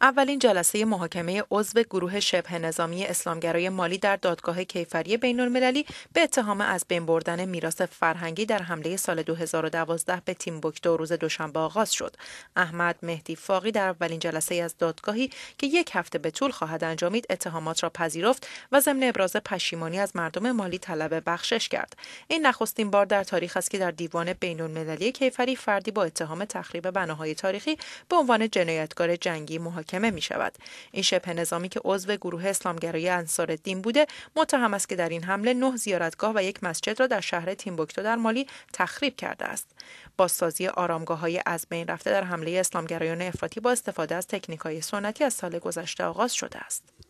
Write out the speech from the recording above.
اولین جلسه محاکمه عضو گروه شبه نظامی اسلامگرای مالی در دادگاه کیفری بین المللی به اتهام از بین بردن میراث فرهنگی در حمله سال 2012 به تیمبوکتو روز دوشنبه آغاز شد. احمد مهدی فاقی در اولین جلسه از دادگاهی که یک هفته به طول خواهد انجامید اتهامات را پذیرفت و ضمن ابراز پشیمانی از مردم مالی طلب بخشش کرد. این نخستین بار در تاریخ است که در دیوان بین المللی کیفری فردی با اتهام تخریب بناهای تاریخی به عنوان جنایتکار جنگی محاکمه محاکمه می شود این شبه نظامی که عضو گروه اسلامگرای انصار الدین بوده متهم است که در این حمله نه زیارتگاه و یک مسجد را در شهر تیمبوکتو در مالی تخریب کرده است بازسازی آرامگاه های از بین رفته در حمله اسلامگرایان افراطی با استفاده از تکنیک های سنتی از سال گذشته آغاز شده است